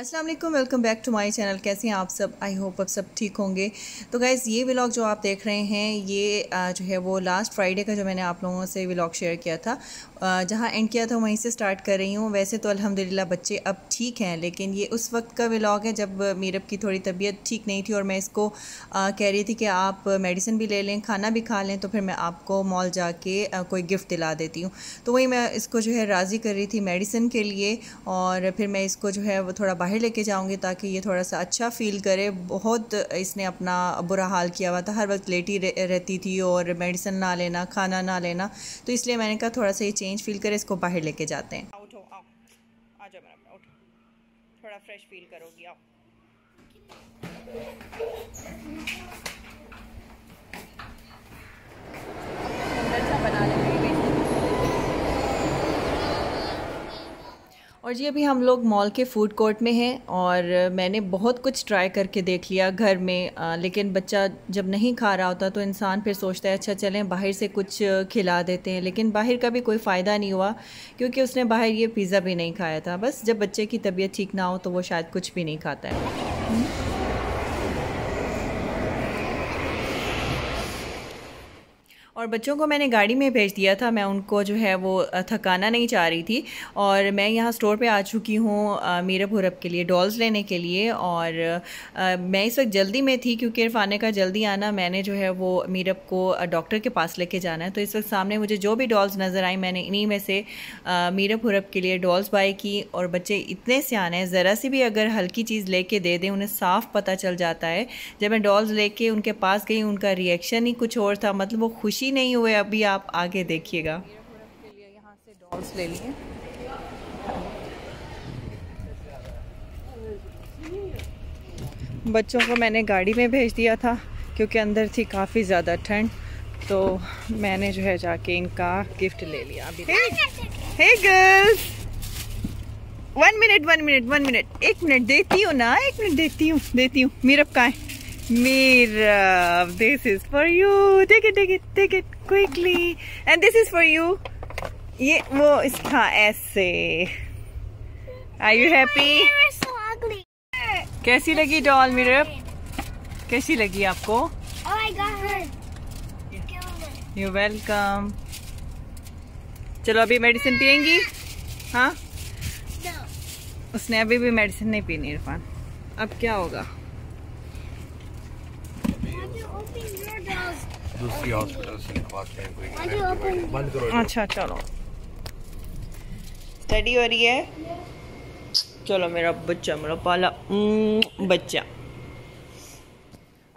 अस्सलाम वालेकुम welcome back to my channel कैसे हैं आप सब आई होप आप सब ठीक होंगे तो गैज़ ये व्लॉग जो आप देख रहे हैं ये जो है वो लास्ट फ्राइडे का जो मैंने आप लोगों से व्लॉग शेयर किया था जहाँ एंड किया था वहीं से स्टार्ट कर रही हूँ वैसे तो अल्हम्दुलिल्लाह बच्चे अब ठीक हैं लेकिन ये उस वक्त का व्लॉग है जब मीरब की थोड़ी तबीयत ठीक नहीं थी और मैं इसको आ, कह रही थी कि आप मेडिसिन भी ले लें खाना भी खा लें तो फिर मैं आपको मॉल जाके कोई गिफ्ट दिला देती हूँ तो वहीं मैं इसको जो है राज़ी कर रही थी मेडिसिन के लिए और फिर मैं इसको जो है वो थोड़ा बाहर लेके जाऊँगी ताकि ये थोड़ा सा अच्छा फ़ील करे बहुत इसने अपना बुरा हाल किया हुआ था हर वक्त लेटी रहती थी और मेडिसिन ना लेना खाना ना लेना तो इसलिए मैंने कहा थोड़ा सा ये चेंज चेंज फील करे इसको बाहर लेके जाते हैं आउट हो आओ आ जाओ मेरा आउट थोड़ा फ्रेश फील करोगी आओ बना लेंगे और जी अभी हम लोग मॉल के फूड कोर्ट में हैं और मैंने बहुत कुछ ट्राई करके देख लिया घर में आ, लेकिन बच्चा जब नहीं खा रहा होता तो इंसान फिर सोचता है अच्छा चलें बाहर से कुछ खिला देते हैं लेकिन बाहर का भी कोई फ़ायदा नहीं हुआ क्योंकि उसने बाहर ये पिज़्ज़ा भी नहीं खाया था बस जब बच्चे की तबीयत ठीक ना हो तो वो शायद कुछ भी नहीं खाता है हम्म। और बच्चों को मैंने गाड़ी में भेज दिया था मैं उनको जो है वो थकाना नहीं चाह रही थी और मैं यहाँ स्टोर पे आ चुकी हूँ मीरा भूरब के लिए डॉल्स लेने के लिए और आ, मैं इस वक्त जल्दी में थी क्योंकि इरफाने का जल्दी आना मैंने जो है वो मीरब को डॉक्टर के पास लेके जाना है तो इस वक्त सामने मुझे जो भी डॉल्स नज़र आई मैंने इन्हीं में से मीरा भूरब के लिए डॉल्स बाई की और बच्चे इतने सियाने हैं ज़रा सी भी अगर हल्की चीज़ लेके दे दें उन्हें साफ़ पता चल जाता है जब मैं डॉल्स लेके उनके पास गई उनका रिएक्शन ही कुछ और था मतलब वो खुशी रेडी नहीं हुए अभी आप आगे देखिएगा यहाँ से डॉल्स ले लिए बच्चों को मैंने गाड़ी में भेज दिया था क्योंकि अंदर थी काफ़ी ज़्यादा ठंड तो मैंने जो है जाके इनका गिफ्ट ले लिया अभी hey girls one minute one minute one minute एक मिनट देती हूँ ना एक मिनट देती हूँ देती हूँ मीरप कहाँ है Mirav, this is for you. Take it, take it, take it quickly. And this is for you. ये वो था ऐसे Are you happy? कैसी लगी डॉल मिरप कैसी लगी आपको यू oh, वेलकम चलो अभी मेडिसिन पियेंगी हाँ no. उसने अभी भी मेडिसिन नहीं पीनी इरफान अब क्या होगा दूसरी हॉस्पिटल से कोई हाँ बंद करो अच्छा चलो स्टडी हो रही है चलो मेरा बच्चा मेरा पाला बच्चा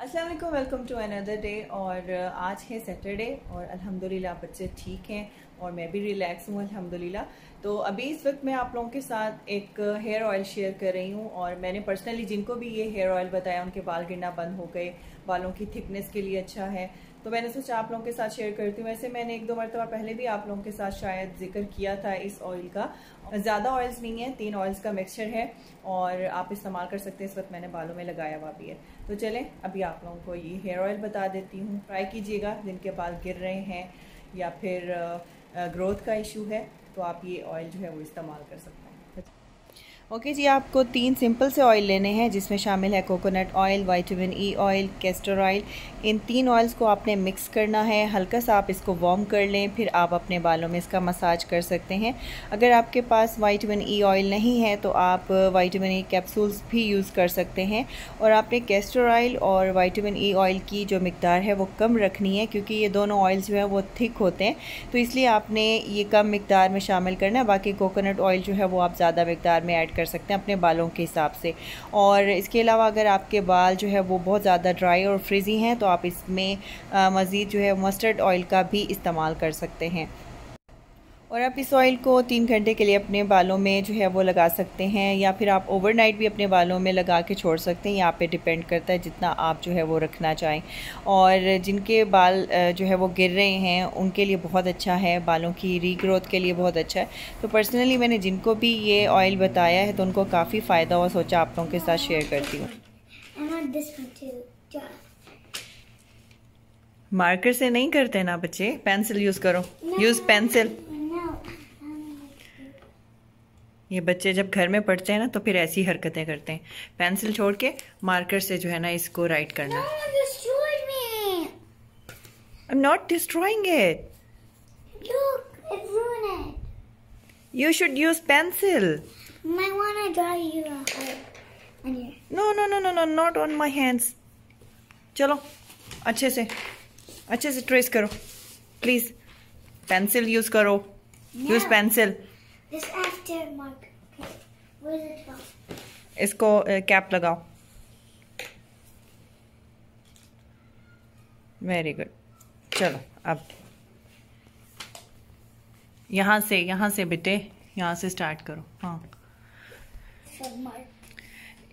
असल वेलकम टू अनदर डे और आज है सैटरडे और अल्हम्दुलिल्लाह बच्चे ठीक हैं और मैं भी रिलैक्स हूँ अल्हम्दुलिल्लाह तो अभी इस वक्त मैं आप लोगों के साथ एक हेयर ऑयल शेयर कर रही हूँ और मैंने पर्सनली जिनको भी ये हेयर ऑयल बताया उनके बाल गिरना बंद हो गए बालों की थिकनेस के लिए अच्छा है तो मैंने सोचा आप लोगों के साथ शेयर करती हूँ वैसे मैंने एक दो मरतबा पहले भी आप लोगों के साथ शायद जिक्र किया था इस ऑयल का ज़्यादा ऑयल्स नहीं है तीन ऑयल्स का मिक्सचर है और आप इस्तेमाल कर सकते हैं इस वक्त मैंने बालों में लगाया हुआ भी है तो चलें अभी आप लोगों को ये हेयर ऑयल बता देती हूँ ट्राई कीजिएगा जिनके बाल गिर रहे हैं या फिर ग्रोथ का इशू है तो आप ये ऑयल जो है वो इस्तेमाल कर सकते हैं ओके जी आपको तीन सिंपल से ऑयल लेने हैं जिसमें शामिल है coconut oil vitamin E oil castor oil इन तीन ऑयल्स को आपने मिक्स करना है हल्का सा आप इसको वॉम कर लें फिर आप अपने बालों में इसका मसाज कर सकते हैं अगर आपके पास वाइटामिन ई ऑयल नहीं है तो आप वाइटामिन ई कैप्सूल्स भी यूज़ कर सकते हैं और आपने कैस्टर ऑयल और वाइटामिन ई ऑयल की जो मकदार है वो कम रखनी है क्योंकि ये दोनों ऑयल्स जो है वो थिक होते हैं तो इसलिए आपने ये कम मकदार में शामिल करना है बाकी कोकोनट ऑयल जो है वो आप ज़्यादा मकदार में ऐड कर सकते हैं अपने बालों के हिसाब से और इसके अलावा अगर आपके बाल जो है वो बहुत ज़्यादा ड्राई और फ्रिजी हैं तो आप इसमें मज़ीद जो है मस्टर्ड ऑयल का भी इस्तेमाल कर सकते हैं और आप इस ऑयल को तीन घंटे के लिए अपने बालों में जो है वो लगा सकते हैं या फिर आप ओवरनाइट भी अपने बालों में लगा के छोड़ सकते हैं यहाँ पे डिपेंड करता है जितना आप जो है वो रखना चाहें और जिनके बाल जो है वो गिर रहे हैं उनके लिए बहुत अच्छा है बालों की रीग्रोथ के लिए बहुत अच्छा है तो पर्सनली मैंने जिनको भी ये ऑयल बताया है तो उनको काफ़ी फ़ायदा हुआ सोचा आप लोगों के साथ शेयर करती हूँ मार्कर से नहीं करते ना बच्चे पेंसिल यूज़ करो यूज़ पेंसिल ये बच्चे जब घर में पढ़ते हैं ना तो फिर ऐसी हरकतें करते हैं पेंसिल छोड़ के मार्कर से जो है ना इसको राइट करना I am not destroying it you should use pencil no no no no no not on my hands चलो अच्छे से अच्छे से ट्रेस करो प्लीज पेंसिल यूज करो यूज पेंसिल इसको कैप लगाओ वेरी गुड चलो अब यहाँ से यहाँ से बेटे यहाँ से स्टार्ट करो हाँ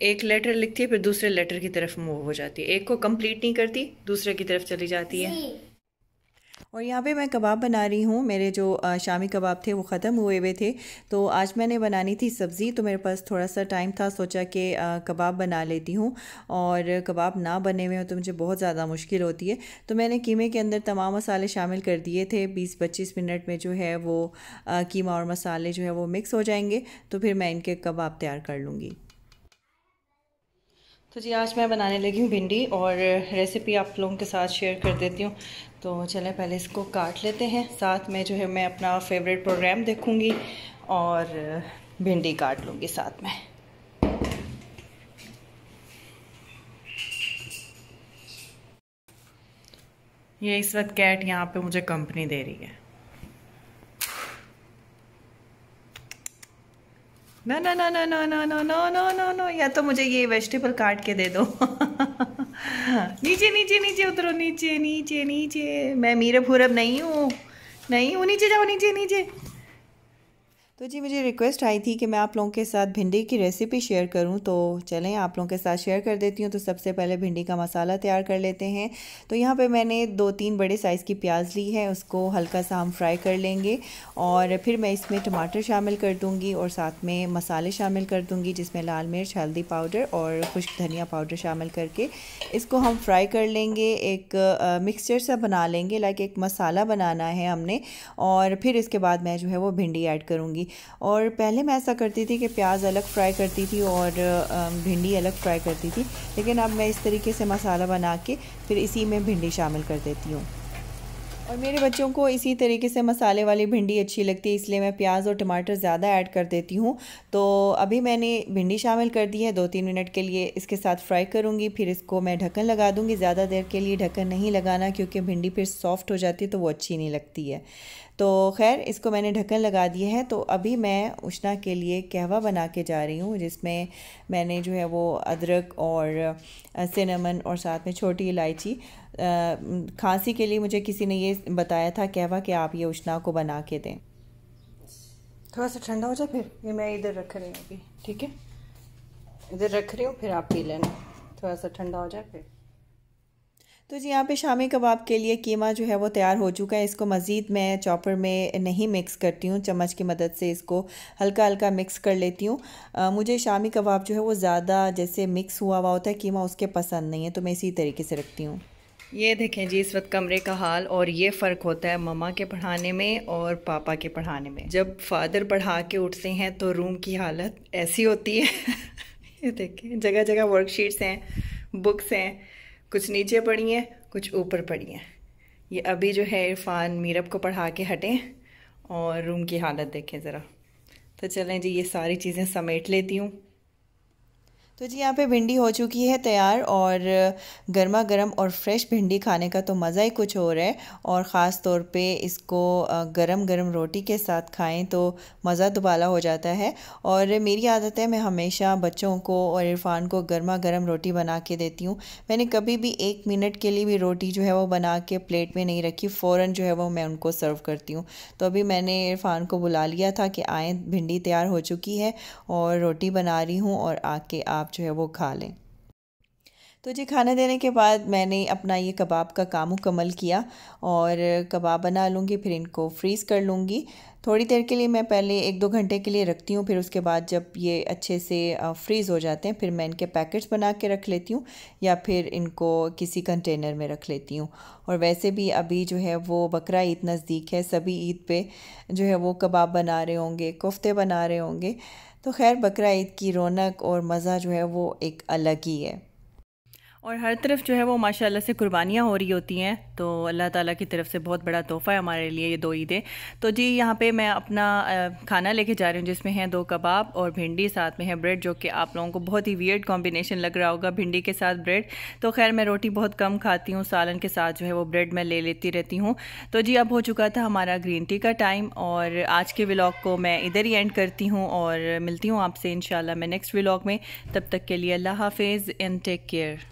एक लेटर लिखती है फिर दूसरे लेटर की तरफ मूव हो जाती है एक को कंप्लीट नहीं करती दूसरे की तरफ चली जाती है और यहाँ पे मैं कबाब बना रही हूँ मेरे जो शामी कबाब थे वो ख़त्म हुए हुए थे तो आज मैंने बनानी थी सब्ज़ी तो मेरे पास थोड़ा सा टाइम था सोचा कि कबाब बना लेती हूँ और कबाब ना बने हुए हो तो मुझे बहुत ज़्यादा मुश्किल होती है तो मैंने कीमे के अंदर तमाम मसाले शामिल कर दिए थे बीस पच्चीस मिनट में जो है वो कीमा और मसाले जो है वो मिक्स हो जाएंगे तो फिर मैं इनके कबाब तैयार कर लूँगी तो जी आज मैं बनाने लगी हूँ भिंडी और रेसिपी आप लोगों के साथ शेयर कर देती हूँ तो चलें पहले इसको काट लेते हैं साथ में जो है मैं अपना फेवरेट प्रोग्राम देखूँगी और भिंडी काट लूँगी साथ में ये इस वक्त कैट यहाँ पे मुझे कंपनी दे रही है ना ना ना ना ना ना ना ना ना ना ना या तो मुझे ये वेजिटेबल काट के दे दो नीचे नीचे नीचे उतरो नीचे नीचे नीचे मैं मीरब हुरब नहीं हूँ नहीं हूँ नीचे जाओ नीचे नीचे तो जी मुझे रिक्वेस्ट आई थी कि मैं आप लोगों के साथ भिंडी की रेसिपी शेयर करूं तो चलें आप लोगों के साथ शेयर कर देती हूं तो सबसे पहले भिंडी का मसाला तैयार कर लेते हैं तो यहाँ पे मैंने दो तीन बड़े साइज़ की प्याज ली है उसको हल्का सा हम फ्राई कर लेंगे और फिर मैं इसमें टमाटर शामिल कर दूँगी और साथ में मसाले शामिल कर दूँगी जिसमें लाल मिर्च हल्दी पाउडर और खुश्क धनिया पाउडर शामिल करके इसको हम फ्राई कर लेंगे एक मिक्सचर सा बना लेंगे लाइक एक मसाला बनाना है हमने और फिर इसके बाद मैं जो है वो भिंडी ऐड करूँगी और पहले मैं ऐसा करती थी कि प्याज अलग फ्राई करती थी और भिंडी अलग फ्राई करती थी लेकिन अब मैं इस तरीके से मसाला बना के फिर इसी में भिंडी शामिल कर देती हूँ और मेरे बच्चों को इसी तरीके से मसाले वाली भिंडी अच्छी लगती है इसलिए मैं प्याज और टमाटर ज़्यादा ऐड कर देती हूँ तो अभी मैंने भिंडी शामिल कर दी है दो तीन मिनट के लिए इसके साथ फ्राई करूँगी फिर इसको मैं ढक्कन लगा दूँगी ज़्यादा देर के लिए ढक्कन नहीं लगाना क्योंकि भिंडी फिर सॉफ्ट हो जाती है तो वो अच्छी नहीं लगती है तो खैर इसको मैंने ढक्कन लगा दिया है तो अभी मैं उष्णा के लिए कहवा बना के जा रही हूँ जिसमें मैंने जो है वो अदरक और सिनेमन और साथ में छोटी इलायची खांसी के लिए मुझे किसी ने ये बताया था कहवा कि आप ये उष्णा को बना के दें थोड़ा सा ठंडा हो जाए फिर ये मैं इधर रख रही हूँ अभी ठीक है इधर रख रही हूँ फिर आप पी लेना थोड़ा सा ठंडा हो जाए फिर तो जी यहाँ पे शामी कबाब के लिए कीमा जो है वो तैयार हो चुका है इसको मज़ीद मैं चॉपर में नहीं मिक्स करती हूँ चम्मच की मदद से इसको हल्का हल्का मिक्स कर लेती हूँ मुझे शामी कबाब जो है वो ज़्यादा जैसे मिक्स हुआ हुआ होता है कीमा उसके पसंद नहीं है तो मैं इसी तरीके से रखती हूँ ये देखें जी इस वक्त कमरे का हाल और ये फ़र्क होता है ममा के पढ़ाने में और पापा के पढ़ाने में जब फादर पढ़ा के उठते हैं तो रूम की हालत ऐसी होती है ये देखें जगह जगह वर्कशीट्स हैं बुक्स हैं कुछ नीचे पड़ी हैं कुछ ऊपर पड़ी हैं ये अभी जो है इरफान मीरब को पढ़ा के हटें और रूम की हालत देखें ज़रा तो चलें जी ये सारी चीज़ें समेट लेती हूँ तो जी यहाँ पे भिंडी हो चुकी है तैयार और गर्मा गर्म और फ्रेश भिंडी खाने का तो मज़ा ही कुछ और है और ख़ास तौर पे इसको गर्म गर्म रोटी के साथ खाएं तो मज़ा दुबाला हो जाता है और मेरी आदत है मैं हमेशा बच्चों को और इरफान को गर्मा गर्म रोटी बना के देती हूँ मैंने कभी भी एक मिनट के लिए भी रोटी जो है वो बना के प्लेट में नहीं रखी फ़ौर जो है वो मैं उनको सर्व करती हूँ तो अभी मैंने इरफान को बुला लिया था कि आएँ भिंडी तैयार हो चुकी है और रोटी बना रही हूँ और आके आप जो है वो खा लें तो जी खाना देने के बाद मैंने अपना ये कबाब का काम मुकम्मल किया और कबाब बना लूँगी फिर इनको फ्रीज़ कर लूँगी थोड़ी देर के लिए मैं पहले एक दो घंटे के लिए रखती हूँ फिर उसके बाद जब ये अच्छे से फ्रीज़ हो जाते हैं फिर मैं इनके पैकेट्स बना के रख लेती हूँ या फिर इनको किसी कंटेनर में रख लेती हूँ और वैसे भी अभी जो है वो बकरा ईद नज़दीक है सभी ईद पे जो है वो कबाब बना रहे होंगे कोफ्ते बना रहे होंगे तो खैर बकरा ईद की रौनक और मज़ा जो है वो एक अलग ही है और हर तरफ जो है वो माशाल्लाह से कुर्बानियाँ हो रही होती हैं तो अल्लाह ताला की तरफ से बहुत बड़ा तोहफ़ा है हमारे लिए ये दो ईदें तो जी यहाँ पे मैं अपना खाना लेके जा रही हूँ जिसमें हैं दो कबाब और भिंडी साथ में है ब्रेड जो कि आप लोगों को बहुत ही वियर्ड कॉम्बिनेशन लग रहा होगा भिंडी के साथ ब्रेड तो खैर मैं रोटी बहुत कम खाती हूँ सालन के साथ जो है वो ब्रेड मैं ले लेती रहती हूँ तो जी अब हो चुका था हमारा ग्रीन टी का टाइम और आज के व्लाग को मैं इधर ही एंड करती हूँ और मिलती हूँ आपसे इन मैं नेक्स्ट व्लाग में तब तक के लिए अल्लाह हाफिज़ एंड टेक केयर